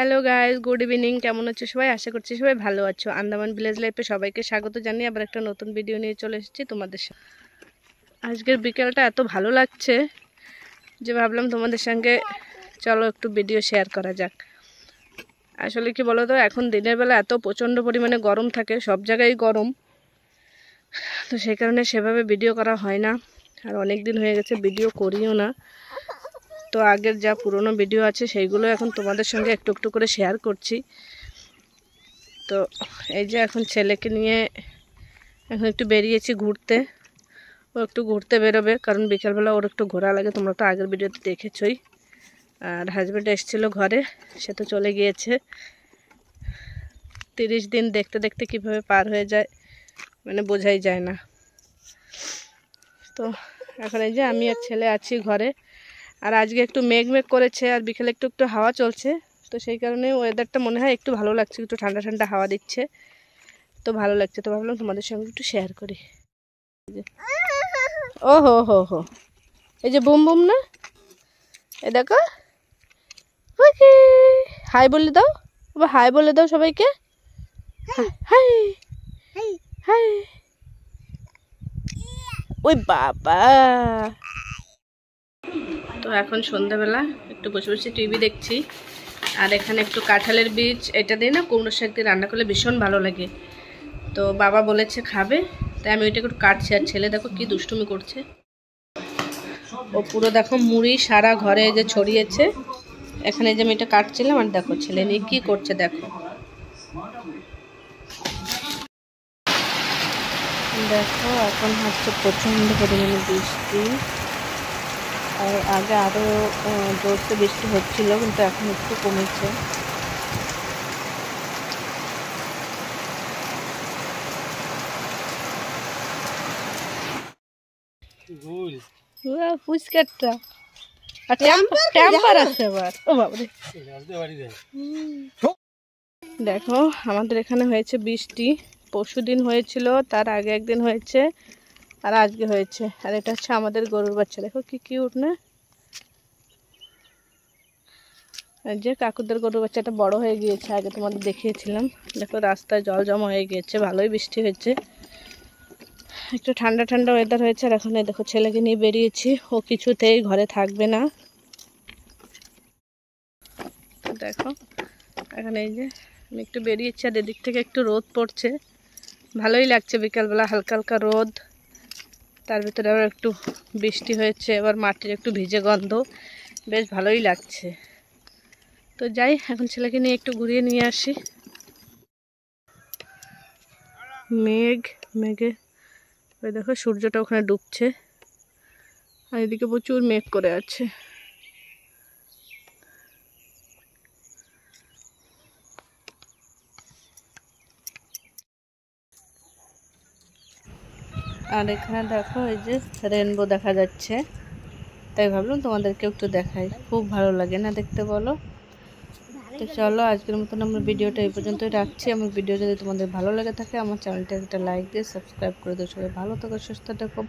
hello guys good evening কেমন আছো সবাই আশা করছি সবাই ভালো আছো আন্দামান ভিলেজ লাইফে সবাইকে স্বাগত জানিয়ে আবার একটা নতুন ভিডিও নিয়ে চলে এসেছি তোমাদের সাথে আজকের বিকেলটা এত ভালো লাগছে যে ভাবলাম তোমাদের সঙ্গে চলো একটু ভিডিও শেয়ার করা যাক আসলে কি বলো তো এখন দিনের বেলা এত প্রচণ্ড পরিমাণে গরম থাকে সব জায়গায় গরম তো সেই কারণে সেভাবে ভিডিও করা হয় না আর অনেক দিন হয়ে গেছে ভিডিও করিও না তো আগের যা পুরনো ভিডিও আছে সেইগুলো এখন তোমাদের সঙ্গে একটু একটু করে শেয়ার করছি তো এই যে এখন ছেলেকে নিয়ে এখন একটু বেরিয়েছি ঘুরতে ও একটু ঘুরতে বেরোবে কারণ বিকালবেলা ওর একটু ঘোরা লাগে তোমরা তো আগের ভিডিওতে দেখেছই আর হাজব্যান্ড এসেছিল ঘরে সে তো চলে গিয়েছে তিরিশ দিন দেখতে দেখতে কিভাবে পার হয়ে যায় মানে বোঝাই যায় না তো এখন এই যে আমি আর ছেলে আছি ঘরে আর আজকে একটু মেঘ মেঘ করেছে আর বিকেলে একটু একটু হাওয়া চলছে তো সেই কারণে ওয়েদারটা মনে হয় একটু ভালো লাগছে একটু ঠান্ডা ঠান্ডা হাওয়া দিচ্ছে তো ভালো লাগছে তো ভাবলাম তোমাদের সঙ্গে একটু শেয়ার করি ও হো হো হো এই যে বুম বুম না এ দেখো হাই বলে দাও আবার হাই বলে দাও সবাইকে হাই হাই ওই বাবা তো এখন সন্ধ্যাবেলা একটু বসে বসে টিভি দেখছি আর এখানে একটু কাঁঠালের বীজ এটা দিয়ে না কুমড়ো শাক দিয়ে রান্না করলে ভীষণ ভালো লাগে তো বাবা বলেছে খাবে তাই আমি ওইটা একটু কাটছি আর ছেলে দেখো কি দুষ্টুমি করছে ও পুরো দেখো মুড়ি সারা ঘরে যে ছড়িয়েছে এখানে যে আমি এটা কাটছিলাম আর দেখো ছেলে নিয়ে কী করছে দেখো দেখো এখন হচ্ছে প্রচণ্ড পরিমাণে বৃষ্টি আর আগে আরও জোরসে বৃষ্টি হচ্ছিল কিন্তু এখন একটু কমেছে দেখো আমাদের এখানে হয়েছে বৃষ্টি পরশু দিন হয়েছিল তার আগে একদিন হয়েছে আর আজকে হয়েছে আর এটা হচ্ছে আমাদের গরুর বাচ্চা দেখো কি কিউট না যে কাকুদের গরুর বাচ্চাটা বড় হয়ে গিয়েছে আগে তোমাদের দেখিয়েছিলাম দেখো রাস্তায় জল জমা হয়ে গিয়েছে ভালোই বৃষ্টি হয়েছে একটু ঠান্ডা ঠান্ডা ওয়েদার হয়েছে আর এখন দেখো ছেলেকে নিয়ে বেরিয়েছি ও কিছুতেই ঘরে থাকবে না দেখো এখন এই যে আমি একটু বেরিয়েছি আর এদিক থেকে একটু রোদ পড়ছে ভালোই লাগছে বিকালবেলা হালকা হালকা রোদ তার ভিতরে আবার একটু বৃষ্টি হয়েছে আবার মাটির একটু ভিজে গন্ধ বেশ ভালোই লাগছে তো যাই এখন ছেলেকে নিয়ে একটু ঘুরিয়ে নিয়ে আসি মেঘ মেঘে ওই দেখো সূর্যটা ওখানে ডুবছে আর এদিকে প্রচুর মেঘ করে আছে আর এখানে দেখো এই যে রেনবো দেখা যাচ্ছে তাই ভাবলাম তোমাদেরকে একটু দেখাই খুব ভালো লাগে না দেখতে বলো তো চলো আজকের মতন আমার ভিডিওটা এই পর্যন্তই রাখছি আমার ভিডিও যদি তোমাদের ভালো লেগে থাকে আমার চ্যানেলটা একটা লাইক দিয়ে সাবস্ক্রাইব করে দেবো সবাই ভালো থাকো সুস্থ থাকো